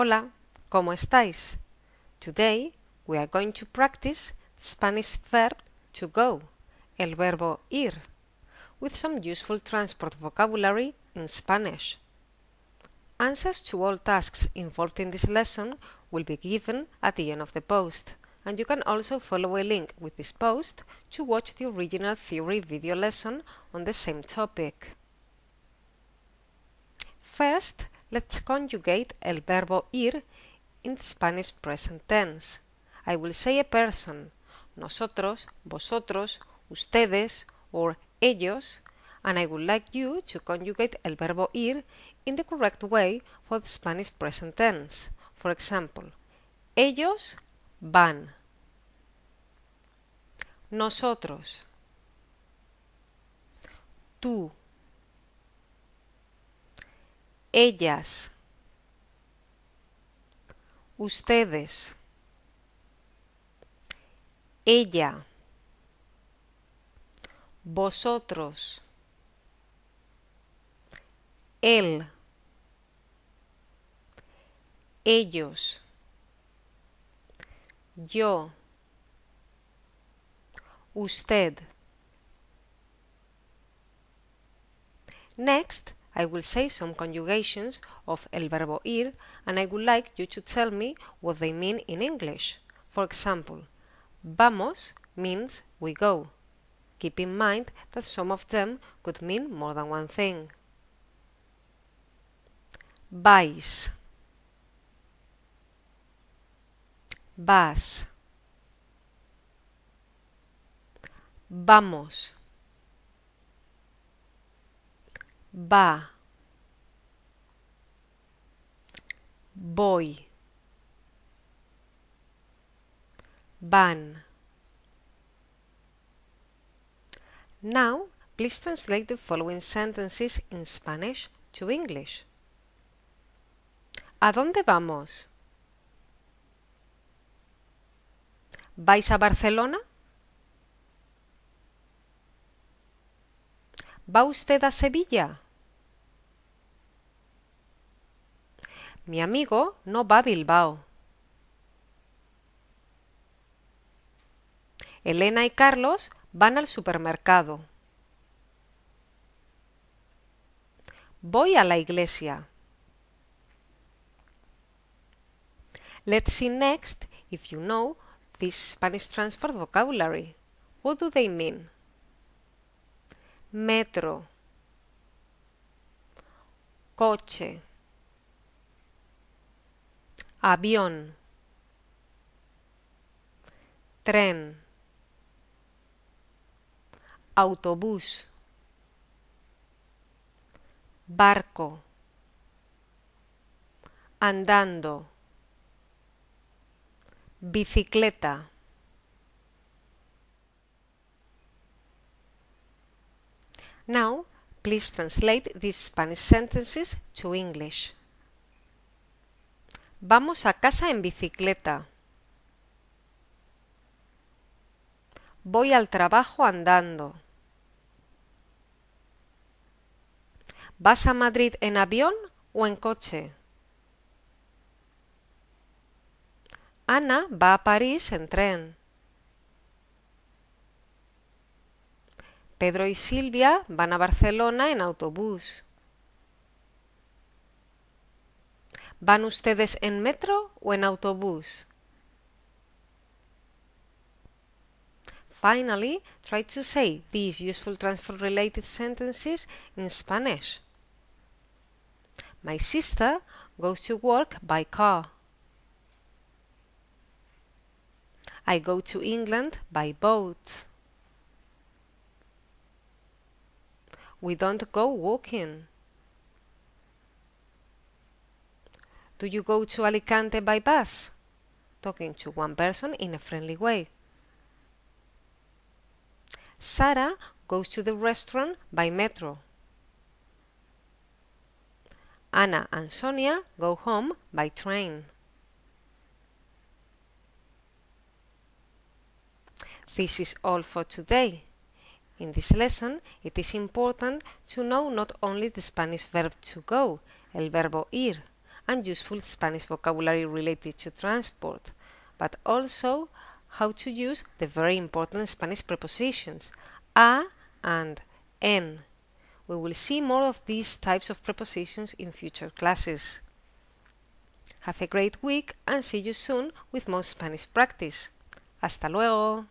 Hola, ¿cómo estáis? Today we are going to practice the Spanish verb to go, el verbo ir, with some useful transport vocabulary in Spanish. Answers to all tasks involved in this lesson will be given at the end of the post, and you can also follow a link with this post to watch the original theory video lesson on the same topic. First, Let's conjugate el verbo ir in Spanish present tense. I will say a person, nosotros, vosotros, ustedes, or ellos, and I would like you to conjugate el verbo ir in the correct way for the Spanish present tense. For example, ellos van. Nosotros. Tú. ellas, ustedes, ella, vosotros, él, ellos, yo, usted. Next, I will say some conjugations of el verbo ir and I would like you to tell me what they mean in English. For example, vamos means we go. Keep in mind that some of them could mean more than one thing. Vais. Vas. Vamos. ba voy van Now, please translate the following sentences in Spanish to English. ¿A dónde vamos? ¿Vais a Barcelona? ¿Va usted a Sevilla? Mi amigo no va a Bilbao. Elena y Carlos van al supermercado. Voy a la iglesia. Let's see next if you know this Spanish transport vocabulary. What do they mean? Metro. Coche avión tren autobús barco andando bicicleta Now, please translate these Spanish sentences to English. Vamos a casa en bicicleta. Voy al trabajo andando. ¿Vas a Madrid en avión o en coche? Ana va a París en tren. Pedro y Silvia van a Barcelona en autobús. ¿Van ustedes en metro o en autobús? Finally, try to say these useful transfer related sentences in Spanish. My sister goes to work by car. I go to England by boat. We don't go walking. Do you go to Alicante by bus? Talking to one person in a friendly way. Sara goes to the restaurant by metro. Anna and Sonia go home by train. This is all for today. In this lesson, it is important to know not only the Spanish verb to go, el verbo ir, and useful Spanish vocabulary related to transport, but also how to use the very important Spanish prepositions a and en. We will see more of these types of prepositions in future classes. Have a great week and see you soon with more Spanish practice. Hasta luego!